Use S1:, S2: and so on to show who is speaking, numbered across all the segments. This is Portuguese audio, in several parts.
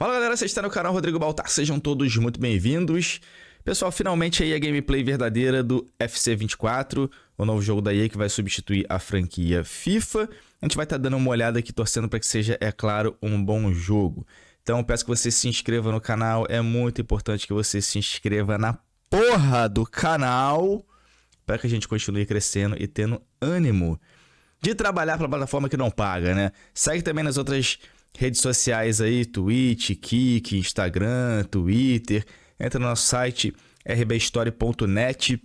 S1: Fala galera, você está no canal Rodrigo Baltar, sejam todos muito bem-vindos. Pessoal, finalmente aí a gameplay verdadeira do FC 24, o novo jogo da EA que vai substituir a franquia FIFA. A gente vai estar tá dando uma olhada aqui, torcendo para que seja, é claro, um bom jogo. Então peço que você se inscreva no canal, é muito importante que você se inscreva na porra do canal para que a gente continue crescendo e tendo ânimo de trabalhar para a plataforma que não paga, né? Segue também nas outras redes sociais aí, Twitch, Kik, Instagram, Twitter. Entra no nosso site rbstory.net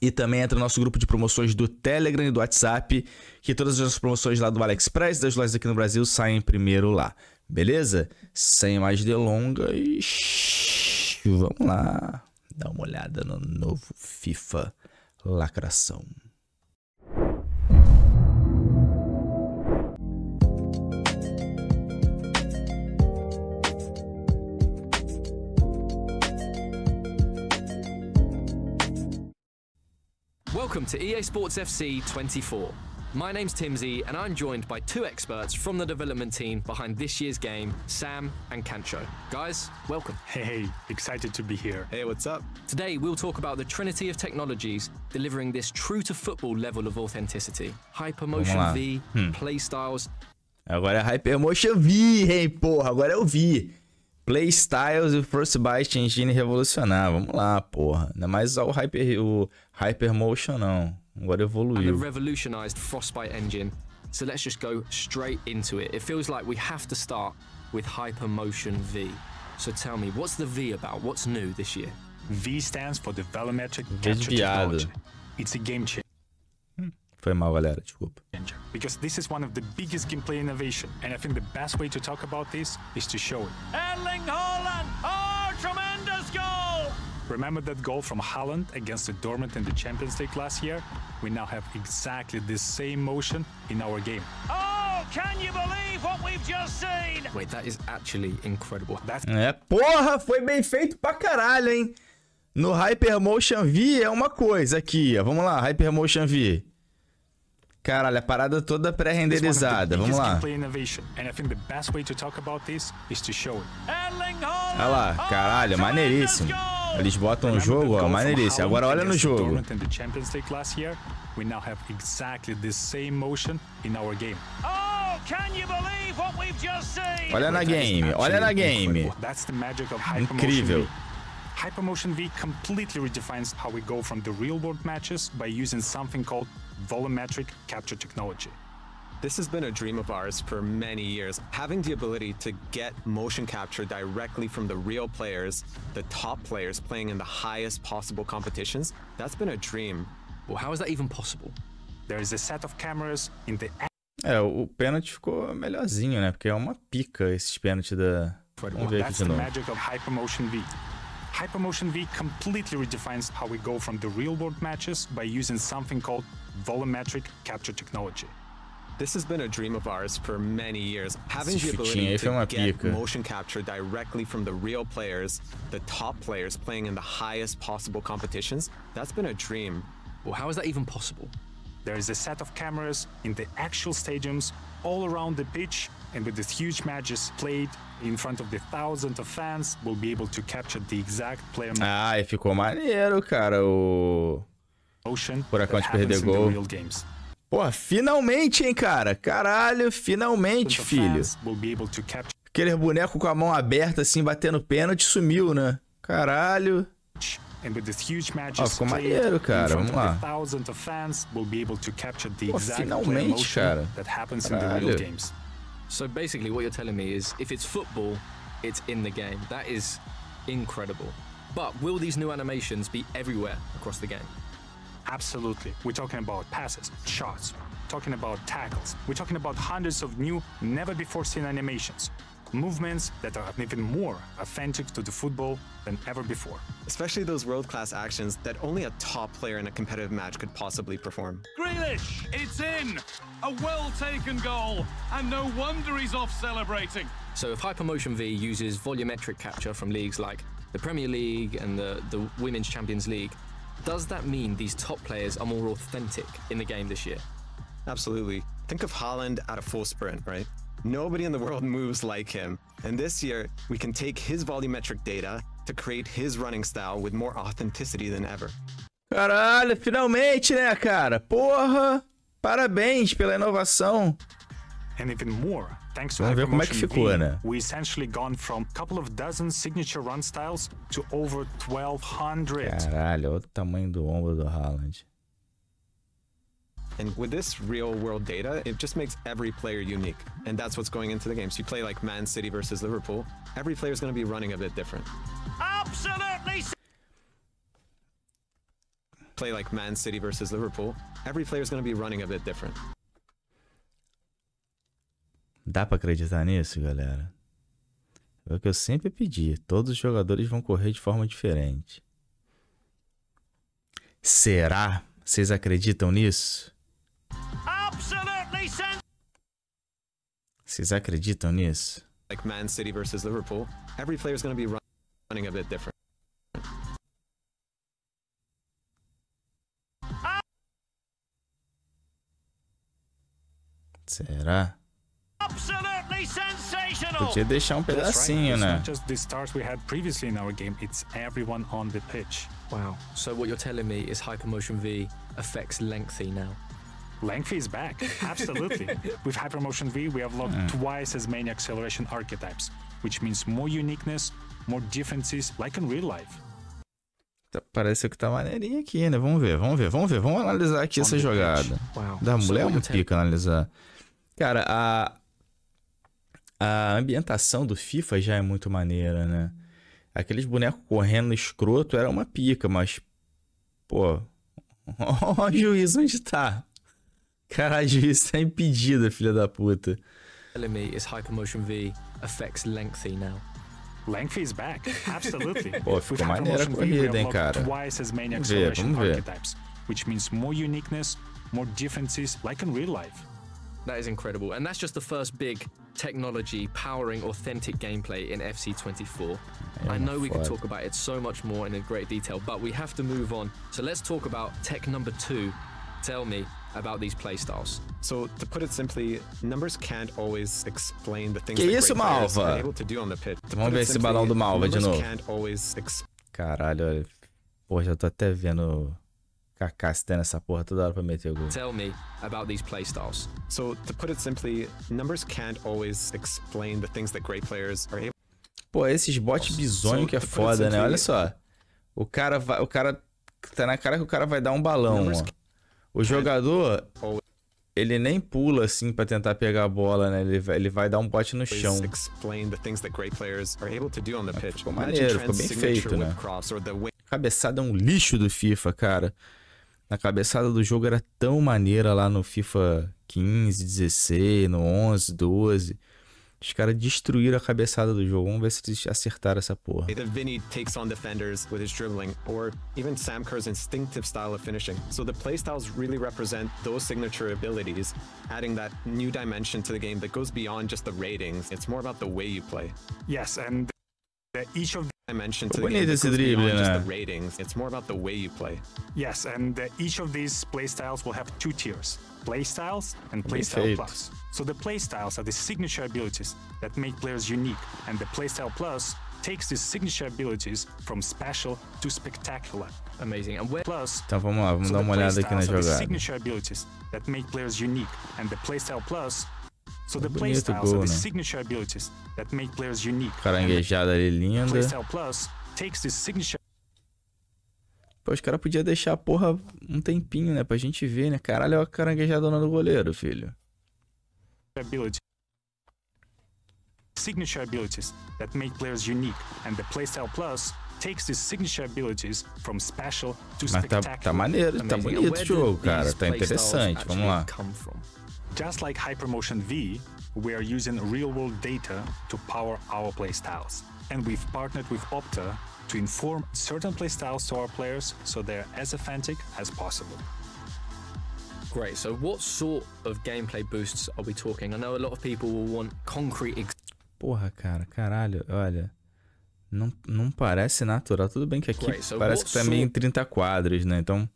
S1: e também entra no nosso grupo de promoções do Telegram e do WhatsApp, que todas as promoções lá do AliExpress das lojas aqui no Brasil saem primeiro lá. Beleza? Sem mais delongas, vamos lá dar uma olhada no novo FIFA Lacração.
S2: Welcome to EA Sports FC 24. My name's Timsy, and I'm joined by two experts from the development team behind this year's game, Sam and Cancho. Guys, welcome. Hey, excited to be here. Hey, what's up? Today, we'll talk about the trinity of technologies delivering this true to football level of authenticity. Hypermotion V, hmm. playstyles.
S1: Agora é Hypermotion V, hein, porra, agora eu vi. Playstyles e Frostbite Engine revolucionar. Vamos lá, porra. Não é mais o, Hyper, o Hypermotion, não. Agora evoluiu.
S2: revolutionized Frostbite Engine. So let's just go straight into it. It feels like we have to start with Hypermotion V. So tell me, what's the V about? What's new this year? V stands for the Velometric
S3: Capture Technology. It's a game changer.
S1: Hum, foi mal, galera. Desculpa.
S3: because this is one of the biggest gameplay innovation, and I think the best way to talk about this is to show it.
S2: Erling Haaland! Oh, tremendous goal!
S3: Remember that goal from Holland against the Dortmund in the Champions League last year? We now have exactly the same motion in our game.
S2: Oh, can you believe what we've just seen?
S3: Wait, that is actually incredible. That's
S1: é, porra, foi bem feito pra caralho, hein? No Hypermotion V é uma coisa aqui, Vamos lá, Hypermotion V. Caralho, a parada toda pré-renderizada. Vamos lá. Olha lá, caralho, maneiríssimo. Eles botam o jogo, ó, maneiríssimo. Agora olha no jogo.
S3: We now have exactly the same motion in our game. Oh, olha na game, olha na game. Incrível. Hypermotion V completely redefines how
S4: we go from the real world matches by using something called volumetric capture technology. This has been a dream of ours for many years. Having the ability to get motion capture directly from the real players, the top players playing in the highest possible competitions, that's been a dream. Well, how is that even possible? There is a set of cameras in
S3: the
S1: É, o pênalti ficou melhorzinho, né? Porque é uma pica esse pênalti da
S3: Vamos ver aqui de novo. That's the magic of Hypermotion V. Hypermotion V completely redefines how we go from the real world matches by using something called volumetric capture technology.
S4: This has been a dream of ours for many years. Having the ability to get motion capture directly from the real players, the top players playing in the highest possible competitions, that's been a dream. Well, how is that even possible? There is a set of cameras in the
S3: actual stadiums all around the pitch, and with this huge matches played in front of the thousands of fans, we'll be able to capture the exact player.
S1: Ah, ficou maneiro, cara. O... por
S3: Furacão de perder gol.
S1: Pô, finalmente, hein, cara? Caralho, finalmente, filho. Aquele boneco com a mão aberta, assim, batendo pênalti, sumiu, né? Caralho.
S3: Ó, ficou maneiro, cara. Vamos lá. Pô, finalmente, cara. Caralho. So basically what you're telling me is if it's football,
S2: it's in the game. That is incredible. But will these new animations be everywhere
S3: across the game? Absolutely. We're talking about passes, shots, talking about tackles. We're talking about hundreds of new, never before seen animations movements that are
S4: even more authentic to the football than ever before. Especially those world-class actions that only a top player in a competitive match could possibly perform.
S3: Grealish! It's in! A well-taken goal, and no wonder he's off celebrating.
S4: So if Hypermotion V uses
S2: volumetric capture from leagues like the Premier League and the, the Women's Champions League,
S4: does that mean these top players are more authentic in the game this year? Absolutely. Think of Holland at a full sprint, right? Nobody in the world moves like him. And this year, we can take his volumetric data to create his running style with more authenticity than ever.
S1: Caralho, finalmente, né, cara? Porra! Parabéns pela inovação.
S3: And even more, Thanks Vamos ver como é que ficou, né? We essentially gone from couple of dozen signature run styles to over 1200.
S1: Caralho, olha o tamanho do ombro do Haaland.
S4: And with this real world data, it just makes every player unique. And that's what's going into the game. So you play like Man City versus Liverpool, every player is going to be running a bit different.
S2: Absolutely.
S4: Play like Man City versus Liverpool, every player is going to be running a bit different.
S1: Dá para acreditar nisso, galera? É o que eu sempre pedi. Todos os jogadores vão correr de forma diferente. Será? Vocês acreditam nisso? Vocês acreditam nisso?
S4: Like Man City versus Liverpool, every player is going to be running a bit different.
S1: Ah! Será?
S2: Podia deixar um
S1: pedacinho, né?
S3: just the stars we had previously in our game, it's everyone on the pitch. Wow. So what you're telling me is Hypermotion V affects Lengthy now. Lengthy is back. Absolutely. With Hypermotion V, we have logged hmm. twice as many acceleration archetypes, which means more uniqueness, more differences, like in real life.
S1: Tá, parece que tá maneirinho aqui, né? Vamos ver, vamos ver, vamos ver. Vamos analisar aqui essa jogada. Da mulher é um pica analisar. Cara, a, a ambientação do FIFA já é muito maneira, né? Aqueles bonecos correndo escroto era uma pica, mas.
S2: Pô. Ó, o juiz, onde tá? Caralho, o juiz tá impedido, filha da puta. LME is Hypermotion V, effects lengthy now.
S3: Lengthy is back, absolutely. Pô, ficou maneira a corrida, hein, cara. Vamos ver, vamos ver. Which means more uniqueness, more differences, like in real life.
S2: That is incredible, and that's just the first big technology powering authentic gameplay in FC24. I know we could talk about it so much more and in great detail, but we have to move on.
S4: So let's talk about tech number two. Tell me about these playstyles. So to put it simply, numbers can't always explain the things que that isso, great are able to do on the pitch. Vamos ver esse balão do Malva de novo. Can't always
S1: Caralho, pô, já tô até vendo Kaká citando essa porra toda hora pra meter o gol.
S4: Tell me about these playstyles. So, to put it simply, numbers can't always explain the things that great players are able
S1: Pô, esses bots bizonho que é foda, né? Olha só.
S4: O cara vai, o cara tá
S1: na cara que o cara vai dar um balão, ó. O jogador ele nem pula assim para tentar pegar a bola, né? Ele vai, ele vai dar um bote no chão. Ficou
S4: maneiro, ficou bem feito, né?
S1: Cabeçada é um lixo do FIFA, cara na cabeçada do jogo era tão maneira lá no FIFA 15, 16, no 11, 12. Os caras destruíram a cabeçada do jogo. Vamos ver se eles acertaram essa porra.
S4: Either Vinny takes on defenders with his dribbling, or even Sam Kerr's instinctive style of finishing. So the playstyles really represent those signature abilities, adding that new dimension to the game that goes beyond just the ratings. It's more about the way you play. Yes, and each of I mentioned to we need to the ratings. It's more about the way you play.
S3: Yes, and uh, each of these playstyles will have two tiers: playstyles and playstyle plus. So the playstyles are the signature abilities that make players unique, and the playstyle plus takes these signature abilities from special to spectacular. Amazing. And where plus, então
S1: vamos lá, vamos so dar uma olhada aqui na jogada.
S3: signature abilities that make players unique, and the playstyle plus So the é Bonito gol, né? signature abilities that make players unique. Caranguejada
S1: ali linda. Playstyle
S3: Plus takes
S1: Pô, os caras podiam deixar a porra um tempinho, né? Pra gente ver, né? Caralho, é a caranguejadona do goleiro, filho.
S3: Signature abilities that make players unique, and the playstyle plus takes these signature abilities from special to Mas tá, tá maneiro, tá bonito o jogo, cara. Tá interessante, vamos lá. Just like HyperMotion V, we are using real-world data to power our playstyles. And we've partnered with Opta to inform certain playstyles to our players so they're as authentic as possible. Great, so what sort of gameplay
S2: boosts are we talking? I know a lot of people will want concrete...
S1: Porra, cara, caralho, olha... Não, não parece natural. Tudo bem que aqui Great, so parece que também em 30 quadros, né? Então...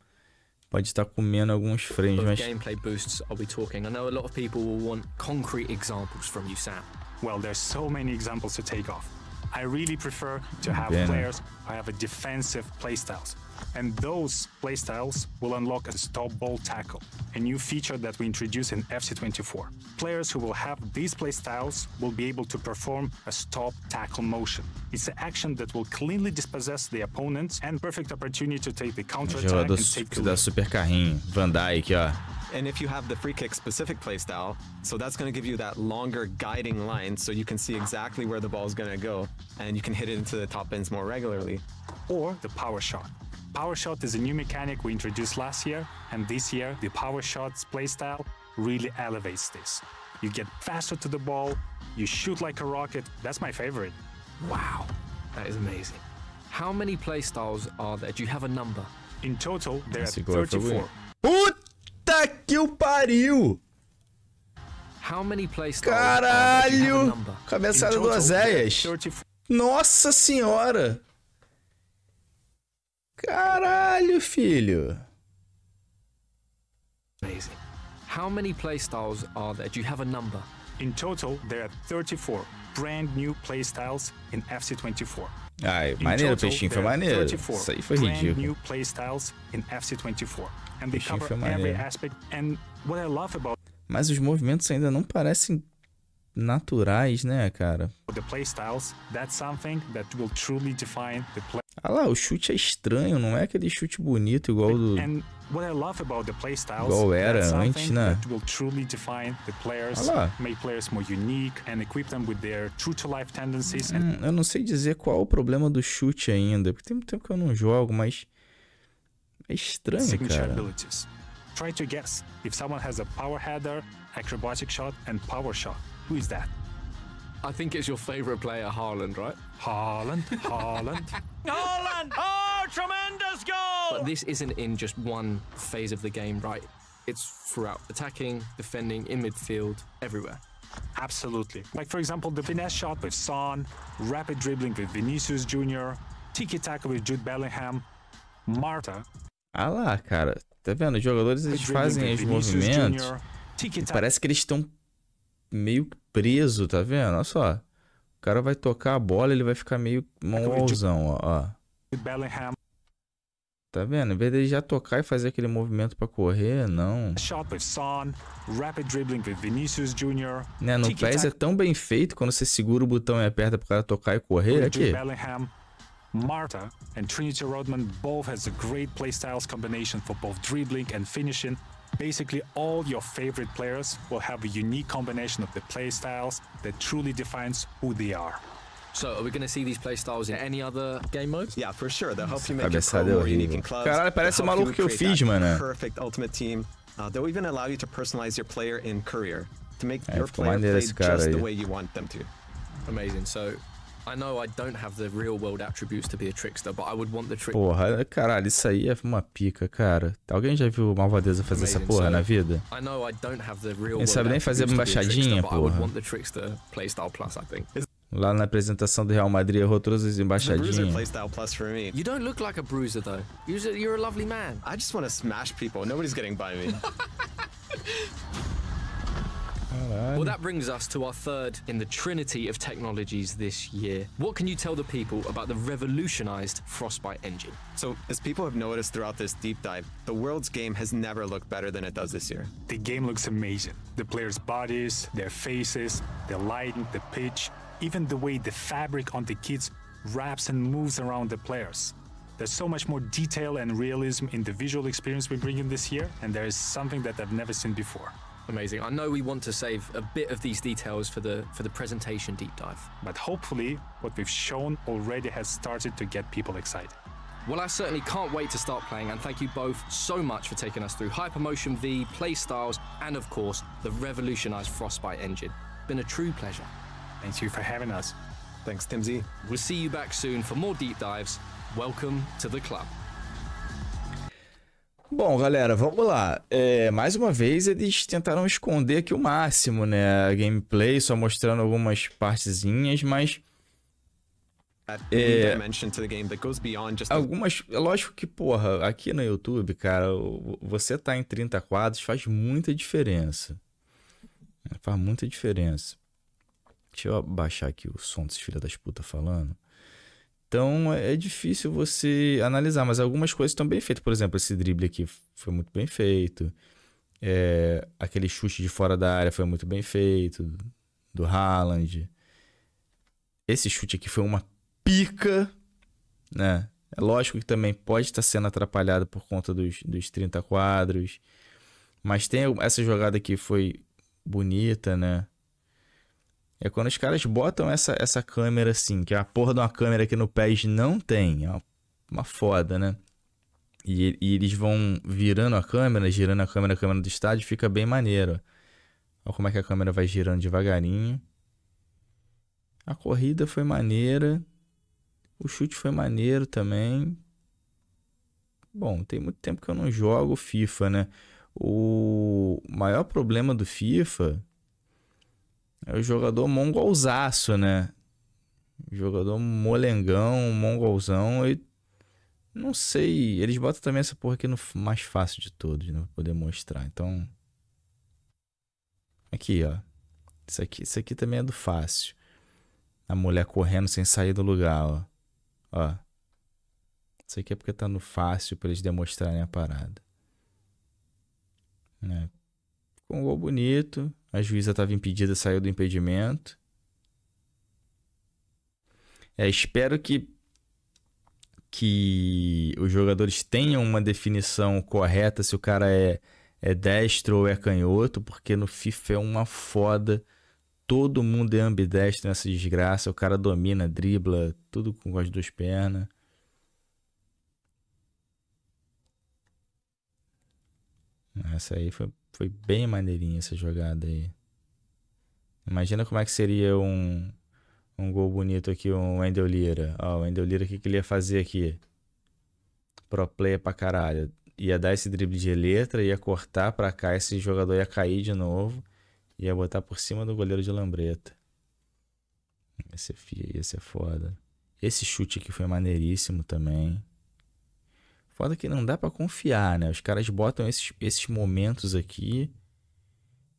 S1: pode estar comendo alguns frames, mas gameplay
S2: boosts are we talking? I know a lot of people
S3: will want concrete examples from you, Sam. Well, there's so many examples to take off. I really prefer to have players who have a defensive playstyles. And those playstyles will unlock a stop ball tackle, a new feature that we introduce in FC24. Players who will have these playstyles will be able to perform a stop tackle motion. It's an action that will cleanly dispossess the opponent and perfect opportunity to take the counter attack and take the
S1: lead. super carrinho, Van Dijk, ó.
S4: And if you have the free kick specific playstyle, so that's going to give you that longer guiding line so you can see exactly where the ball is going to go and you can hit it into the top ends more regularly. Or the power shot. Power shot is a new
S3: mechanic we introduced last year, and this year the power shot's playstyle really elevates this. You get faster to the ball, you shoot like a rocket. That's my favorite. Wow, that is amazing. How many playstyles are there? Do you have a number? In
S2: total, there are 34.
S1: What? que o pariu!
S2: Caralho! Cabeçada do Azeias!
S1: Nossa senhora!
S2: Caralho,
S1: filho!
S2: How many playstyles are
S3: there? Do you have a number? In total, there are 34 brand new playstyles in FC24.
S1: Ai, maneiro, peixinho, foi maneiro. Isso aí foi ridículo.
S3: Bichinho foi maneiro.
S1: Mas os movimentos ainda não parecem naturais, né, cara? Olha ah lá, o chute é estranho, não é aquele chute bonito igual do.
S3: Igual era antes, né? Olha ah lá. Hum, eu não
S1: sei dizer qual é o problema do chute ainda, porque tem muito tempo que eu não jogo, mas É estranho, cara.
S3: Try to guess. If someone has a power header, acrobatic shot and power shot, who is that? I
S2: think it's your favorite player,
S3: Haaland, right?
S2: Haaland, Haaland. Haaland! Oh, tremendous goal! But this isn't in just one phase of the game, right? It's throughout attacking, defending, in
S3: midfield, everywhere. Absolutely. Like, for example, the finesse shot with Son, rapid dribbling with Vinicius Jr., tiki taka with Jude Bellingham. Marta
S1: Ah lá, cara. Tá vendo? Os jogadores eles fazem os movimentos. E parece que eles estão meio preso, tá vendo? Olha só. O cara vai tocar a bola, ele vai ficar meio mongolzão, ó, ó. Tá vendo? Em vez dele já tocar e fazer aquele movimento para correr, não.
S3: Né? No PES é
S1: tão bem feito quando você segura o botão e aperta pro cara tocar e correr aqui.
S3: Marta and Trinity Rodman both has a great playstyles combination for both dribbling and finishing. Basically, all your favorite players will have a unique combination of the playstyles that truly defines who they are. So, are we going to
S4: see these playstyles in any other game modes? Yeah, for sure. They'll help you make a Caralho, parece o maluco que eu fiz, mano. Perfect ultimate team. Uh, they'll even allow you to personalize your player in career to make é, your player play just aí. the way you want them to. Amazing. So, I know I
S2: don't have the real world attributes to be a trickster, but I would want the trick. Porra,
S1: caralho, isso aí é uma pica, cara. Alguém já viu malvadeza fazer essa porra na vida?
S2: I know I don't have the real world. sabe nem fazer uma embaixadinha, porra.
S1: Lá na apresentação do Real Madrid errou todas as embaixadinhas.
S4: You don't look like a bruiser though. You're a lovely man. I just want to smash people. Nobody's getting by me.
S2: Well, that brings us to our third in the trinity of technologies this year. What can you
S4: tell the people about the revolutionized Frostbite engine? So, as people have noticed throughout this deep dive, the world's game has never looked better than it does this year. The game looks amazing. The players'
S3: bodies, their faces, the lighting, the pitch, even the way the fabric on the kits wraps and moves around the players. There's so much more detail and realism in the visual experience we bring in this year, and there is something that I've never seen before.
S2: Amazing. I know we want to save a bit of these details for the for the presentation deep dive. But hopefully what we've
S3: shown already has started to get people excited.
S2: Well, I certainly can't wait to start playing, and thank you both so much for taking us through Hypermotion V, playstyles, and of course, the revolutionized Frostbite engine. Been a true pleasure. Thank you for having us. Thanks, Timzy. We'll see you back soon for more deep dives. Welcome to the club.
S1: Bom, galera, vamos lá. É, mais uma vez, eles tentaram esconder aqui o máximo, né? A gameplay, só mostrando algumas partezinhas, mas. É, algumas. É lógico que, porra, aqui no YouTube, cara, você tá em 30 quadros faz muita diferença. Faz muita diferença. Deixa eu baixar aqui o som desses filha das putas falando. Então é, é difícil você analisar, mas algumas coisas estão bem feitas. Por exemplo, esse drible aqui foi muito bem feito. É, aquele chute de fora da área foi muito bem feito. Do Haaland. Esse chute aqui foi uma pica, né? É lógico que também pode estar sendo atrapalhado por conta dos, dos 30 quadros. Mas tem essa jogada aqui foi bonita, né? É quando os caras botam essa, essa câmera assim, que é a porra de uma câmera que no PES não tem. É uma, uma foda, né? E, e, eles vão virando a câmera, girando a câmera, a câmera do estádio, fica bem maneiro. Olha como é que a câmera vai girando devagarinho. A corrida foi maneira. O chute foi maneiro também. Bom, tem muito tempo que eu não jogo FIFA, né? O maior problema do FIFA é o jogador mongolzaço, né? Jogador molengão, mongolzão. E não sei. Eles botam também essa porra aqui no mais fácil de todos, né? Pra poder mostrar. Então. Aqui, ó. Isso aqui, isso aqui também é do fácil. A mulher correndo sem sair do lugar, ó. Ó. Isso aqui é porque tá no fácil pra eles demonstrarem a parada. Né? Ficou um gol bonito. A juíza estava impedida, saiu do impedimento. É, espero que que os jogadores tenham uma definição correta se o cara é, é destro ou é canhoto, porque no FIFA é uma foda. Todo mundo é ambidestro nessa desgraça. O cara domina, dribla, tudo com as duas pernas. Essa aí foi, foi bem maneirinha essa jogada aí. Imagina como é que seria um, um gol bonito aqui, um Wendel Lira. Ó, o Wendel Lira, o que, que ele ia fazer aqui? Pro player pra caralho. Ia dar esse drible de letra, ia cortar pra cá, esse jogador ia cair de novo. Ia botar por cima do goleiro de lambreta. Esse é fia, ia é foda. Esse chute aqui foi maneiríssimo também. Foda que não dá para confiar, né? Os caras botam esses, esses momentos aqui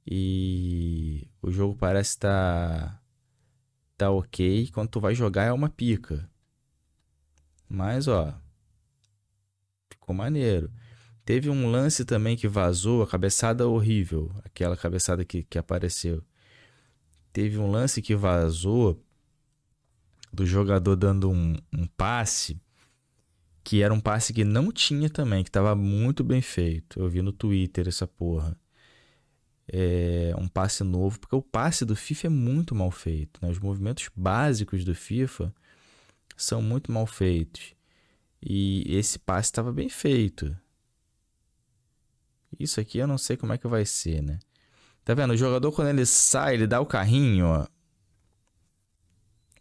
S1: e o jogo parece tá tá ok, quando tu vai jogar é uma pica. Mas ó, ficou maneiro. Teve um lance também que vazou, a cabeçada horrível, aquela cabeçada que, que apareceu. Teve um lance que vazou do jogador dando um, um passe que era um passe que não tinha também, que estava muito bem feito. Eu vi no Twitter essa porra. É um passe novo, porque o passe do FIFA é muito mal feito. Né? Os movimentos básicos do FIFA são muito mal feitos. E esse passe estava bem feito. Isso aqui eu não sei como é que vai ser, né? Tá vendo? O jogador, quando ele sai, ele dá o carrinho, ó.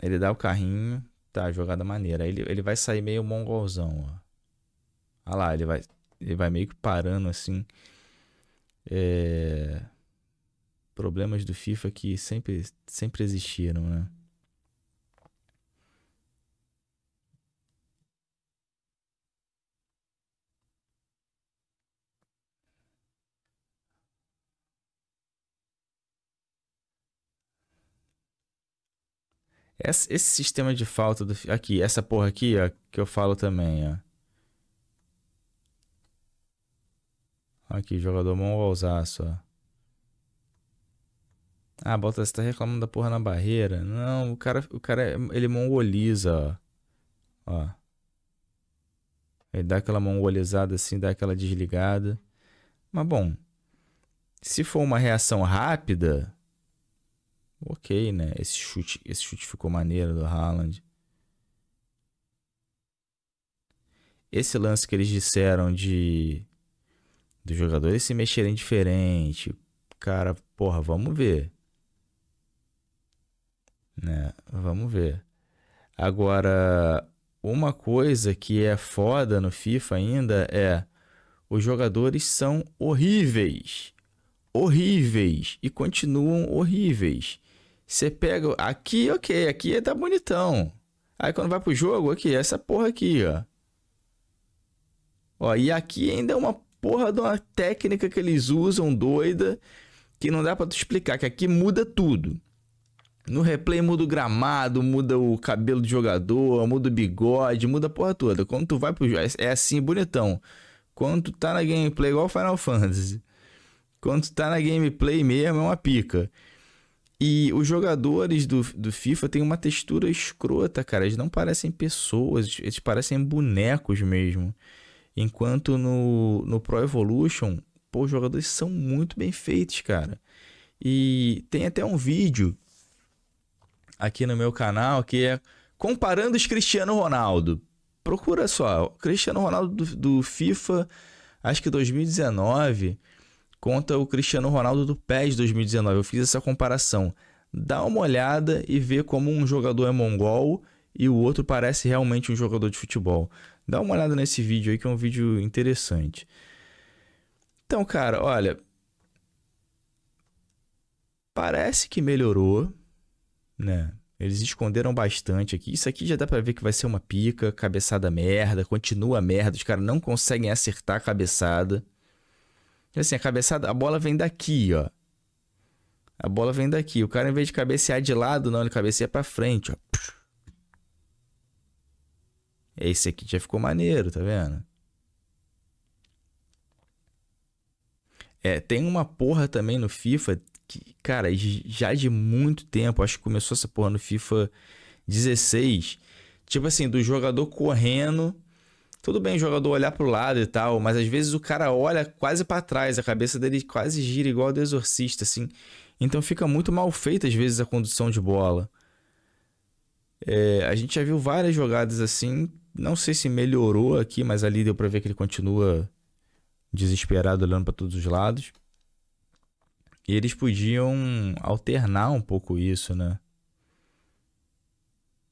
S1: Ele dá o carrinho. Tá, jogada maneira. Ele, ele vai sair meio mongolzão, ó. Olha lá, ele vai, ele vai meio que parando assim. É... Problemas do FIFA que sempre, sempre existiram, né? Esse, esse sistema de falta do. Aqui, essa porra aqui, ó, que eu falo também, ó. Aqui, jogador mongolzaço, ó. Ah, bota você tá reclamando da porra na barreira? Não, o cara, o cara é, ele mongoliza, ó. ó. Ele dá aquela mongolizada assim, dá aquela desligada. Mas bom, se for uma reação rápida, Ok, né? Esse chute, esse chute ficou maneiro do Haaland. Esse lance que eles disseram de dos jogadores se mexerem diferente. Cara, porra, vamos ver. Né? Vamos ver. Agora, uma coisa que é foda no FIFA ainda é os jogadores são horríveis horríveis e continuam horríveis. Você pega aqui, ok, aqui é tá bonitão. Aí quando vai pro jogo, aqui, essa porra aqui, ó. Ó, e aqui ainda é uma porra de uma técnica que eles usam doida que não dá para tu explicar, que aqui muda tudo. No replay muda o gramado, muda o cabelo do jogador, muda o bigode, muda a porra toda. Quando tu vai pro jogo, é, é assim bonitão. Quando tu tá na gameplay, igual Final Fantasy. Quando tu tá na gameplay mesmo, é uma pica. E os jogadores do, do FIFA têm uma textura escrota, cara. Eles não parecem pessoas, eles parecem bonecos mesmo. Enquanto no, no Pro Evolution, pô, os jogadores são muito bem feitos, cara. E tem até um vídeo aqui no meu canal que é comparando os Cristiano Ronaldo. Procura só, Cristiano Ronaldo do, do FIFA, acho que 2019 contra o Cristiano Ronaldo do PES 2019. Eu fiz essa comparação. Dá uma olhada e vê como um jogador é mongol e o outro parece realmente um jogador de futebol. Dá uma olhada nesse vídeo aí que é um vídeo interessante. Então, cara, olha, parece que melhorou, né? Eles esconderam bastante aqui. Isso aqui já dá para ver que vai ser uma pica, cabeçada merda, continua merda, os caras não conseguem acertar a cabeçada assim, a cabeçada, a bola vem daqui, ó. A bola vem daqui. O cara, em vez de cabecear de lado, não, ele cabeceia pra frente, ó. Esse aqui já ficou maneiro, tá vendo? É, tem uma porra também no FIFA que, cara, já de muito tempo, acho que começou essa porra no FIFA 16. Tipo assim, do jogador correndo tudo bem o jogador olhar pro lado e tal, mas às vezes o cara olha quase para trás, a cabeça dele quase gira igual a do exorcista, assim. Então fica muito mal feita às vezes a condução de bola. É, a gente já viu várias jogadas assim. Não sei se melhorou aqui, mas ali deu pra ver que ele continua desesperado olhando para todos os lados. E eles podiam alternar um pouco isso, né?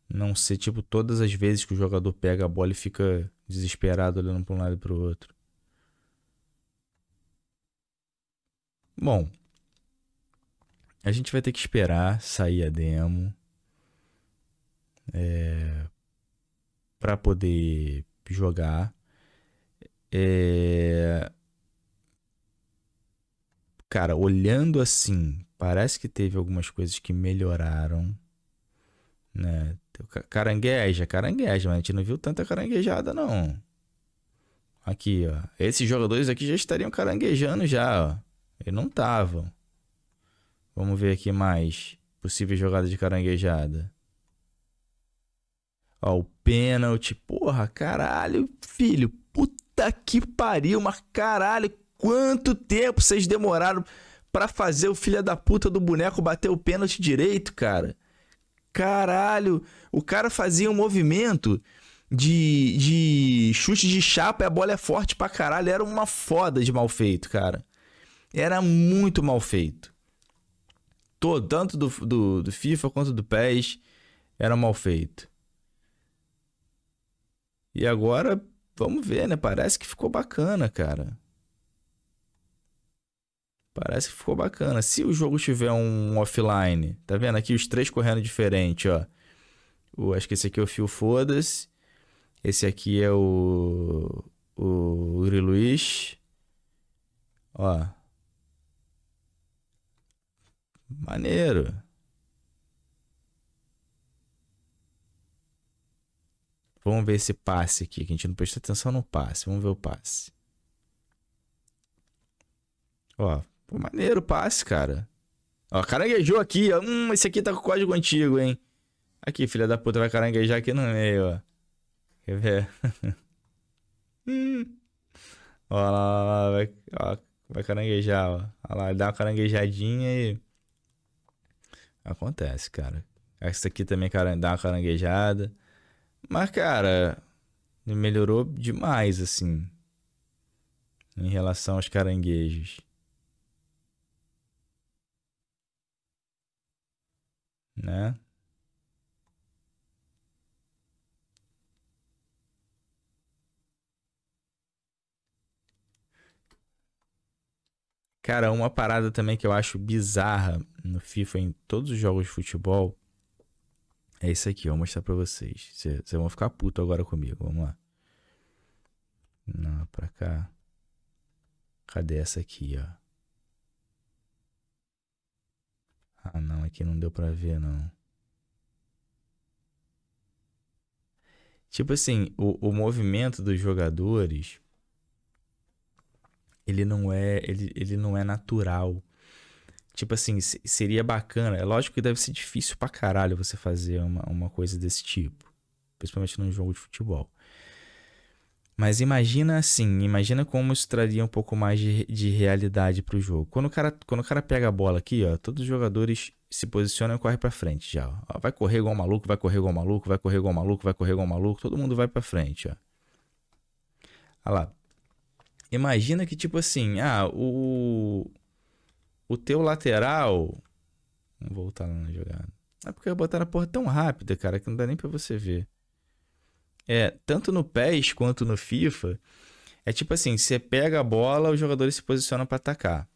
S1: não ser tipo todas as vezes que o jogador pega a bola e fica desesperado olhando para um lado e para o outro. Bom, a gente vai ter que esperar sair a demo é, para poder jogar. É, cara, olhando assim, parece que teve algumas coisas que melhoraram né? Carangueja, carangueja, mas a gente não viu tanta caranguejada, não. Aqui, ó. Esses jogadores aqui já estariam caranguejando já, ó. Eles não estavam. Vamos ver aqui mais possível jogada de caranguejada. Ó, o pênalti. Porra, caralho, filho. Puta que pariu, mas caralho, quanto tempo vocês demoraram para fazer o filho da puta do boneco bater o pênalti direito, cara? Caralho, o cara fazia um movimento de, de chute de chapa e a bola é forte pra caralho. Era uma foda de mal feito, cara. Era muito mal feito. Todo, tanto do, do, do FIFA quanto do PES era mal feito. E agora, vamos ver, né? Parece que ficou bacana, cara. Parece que ficou bacana. Se o jogo tiver um offline, tá vendo aqui os três correndo diferente, ó. O, acho que esse aqui é o Fio Foda-se. Esse aqui é o. O Uri Luiz. Ó. Maneiro. Vamos ver esse passe aqui, que a gente não presta atenção no passe. Vamos ver o passe. Ó, Pô, maneiro, passe, cara. Ó, caranguejou aqui, ó. Hum, esse aqui tá com código antigo, hein? Aqui, filha da puta, vai caranguejar aqui no meio, ó. Quer ver? hum. Ó lá, lá, lá, vai, ó, vai caranguejar, ó. Ó lá, dá uma caranguejadinha e... Acontece, cara. Essa aqui também dá uma caranguejada. Mas, cara, melhorou demais, assim. Em relação aos caranguejos. né? Cara, uma parada também que eu acho bizarra no FIFA, em todos os jogos de futebol, é isso aqui. Eu vou mostrar pra vocês. Vocês vão ficar puto agora comigo. Vamos lá. Não, pra cá. Cadê essa aqui, ó? Ah, não, aqui não deu pra ver, não. Tipo assim, o, o movimento dos jogadores, ele não é, ele, ele não é natural. Tipo assim, seria bacana. É lógico que deve ser difícil pra caralho você fazer uma, uma coisa desse tipo. Principalmente num jogo de futebol. Mas imagina assim, imagina como isso traria um pouco mais de, de realidade para o jogo. Quando o, cara, quando o cara pega a bola aqui, ó, todos os jogadores se posicionam e correm para frente já. Ó. Vai correr igual maluco, vai correr igual maluco, vai correr igual maluco, vai correr igual maluco, todo mundo vai para frente, ó. Olha lá. Imagina que tipo assim, ah, o o teu lateral, vamos voltar lá na jogada. É porque botaram a porra tão rápida, cara, que não dá nem para você ver. É, tanto no PES quanto no FIFA, é tipo assim, você pega a bola, os jogadores se posicionam para atacar.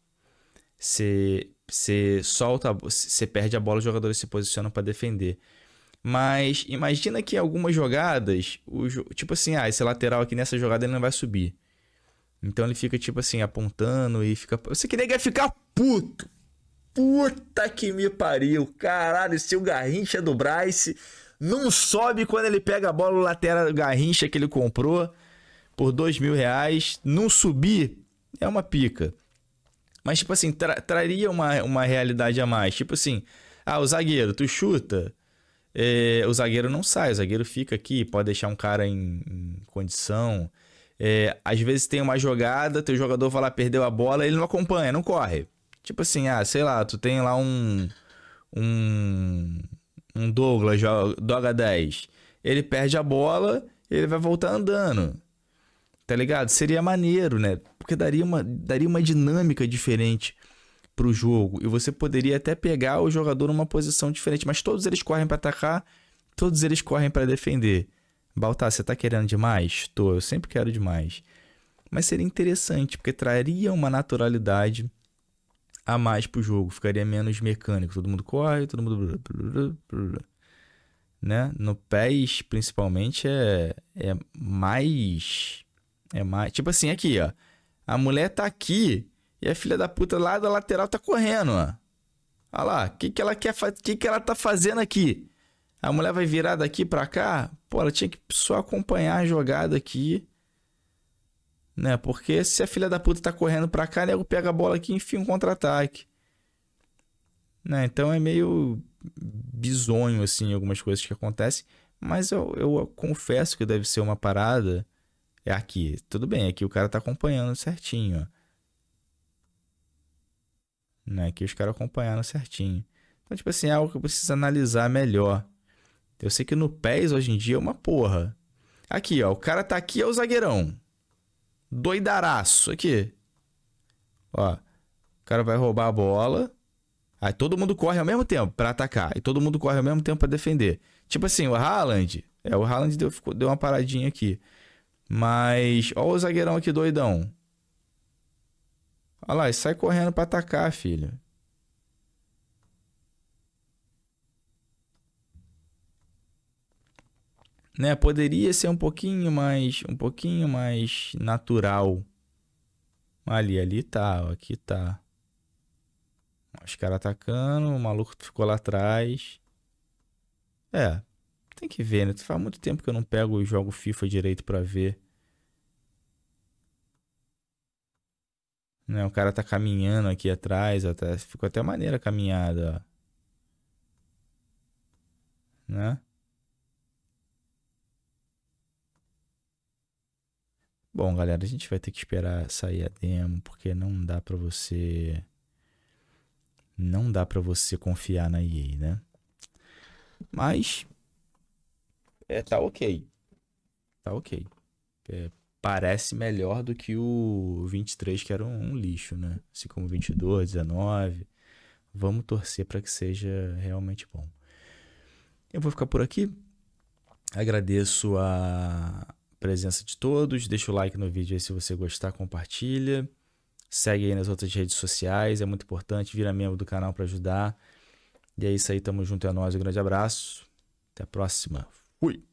S1: Você, você solta, você perde a bola, os jogadores se posicionam para defender. Mas imagina que algumas jogadas, o, tipo assim, ah, esse lateral aqui nessa jogada ele não vai subir. Então ele fica tipo assim, apontando e fica. Você que nega é ficar puto! Puta que me pariu! Caralho, o Garrincha do Bryce não sobe quando ele pega a bola o lateral Garrincha que ele comprou por dois mil reais. Não subir é uma pica. Mas, tipo assim, tra traria uma, uma realidade a mais. Tipo assim, ah, o zagueiro, tu chuta, é, o zagueiro não sai, o zagueiro fica aqui, pode deixar um cara em, em condição. É, às vezes tem uma jogada, teu jogador vai lá, perdeu a bola, ele não acompanha, não corre. Tipo assim, ah, sei lá, tu tem lá um. Um um Douglas joga 10, ele perde a bola, ele vai voltar andando. Tá ligado? Seria maneiro, né? Porque daria uma, daria uma dinâmica diferente pro jogo. E você poderia até pegar o jogador numa posição diferente, mas todos eles correm para atacar, todos eles correm para defender. Baltar, você tá querendo demais? Tô, eu sempre quero demais. Mas seria interessante, porque traria uma naturalidade a mais pro jogo, ficaria menos mecânico. Todo mundo corre, todo mundo. Né? No pés, principalmente, é, é mais. É mais. Tipo assim, aqui, ó. A mulher tá aqui e a filha da puta lá da lateral tá correndo, ó. Olha lá, o que, que ela quer fazer? que, que ela tá fazendo aqui? A mulher vai virar daqui pra cá? Pô, ela tinha que só acompanhar a jogada aqui né? Porque se a filha da puta tá correndo pra cá, nego pega a bola aqui e enfia um contra-ataque. Né? Então é meio bizonho, assim, algumas coisas que acontecem. Mas eu, eu confesso que deve ser uma parada. É aqui. Tudo bem, aqui o cara tá acompanhando certinho, Né? Aqui os caras acompanharam certinho. Então, tipo assim, é algo que eu preciso analisar melhor. Eu sei que no pés hoje em dia é uma porra. Aqui, ó. O cara tá aqui, é o zagueirão doidaraço aqui. Ó, o cara vai roubar a bola. Aí todo mundo corre ao mesmo tempo para atacar. E todo mundo corre ao mesmo tempo para defender. Tipo assim, o Haaland. É, o Haaland deu, deu uma paradinha aqui. Mas. Ó o zagueirão aqui doidão. Olha lá, sai correndo para atacar, filho. né? Poderia ser um pouquinho mais, um pouquinho mais natural. Ali, ali tá, aqui tá. Os caras atacando, o maluco ficou lá atrás. É, tem que ver, né? Faz muito tempo que eu não pego e jogo FIFA direito pra ver. Né, o cara tá caminhando aqui atrás, até, ficou até maneira a caminhada, ó. Né? Bom, galera, a gente vai ter que esperar sair a demo, porque não dá para você não dá para você confiar na EA, né? Mas é, tá OK. Tá OK. É, parece melhor do que o 23, que era um, um lixo, né? Assim como 22, 19. Vamos torcer para que seja realmente bom. Eu vou ficar por aqui. Agradeço a, presença de todos. Deixa o like no vídeo aí se você gostar, compartilha. Segue aí nas outras redes sociais, é muito importante. Vira membro do canal para ajudar. E é isso aí, tamo junto, é nóis. Um grande abraço. Até a próxima. Fui!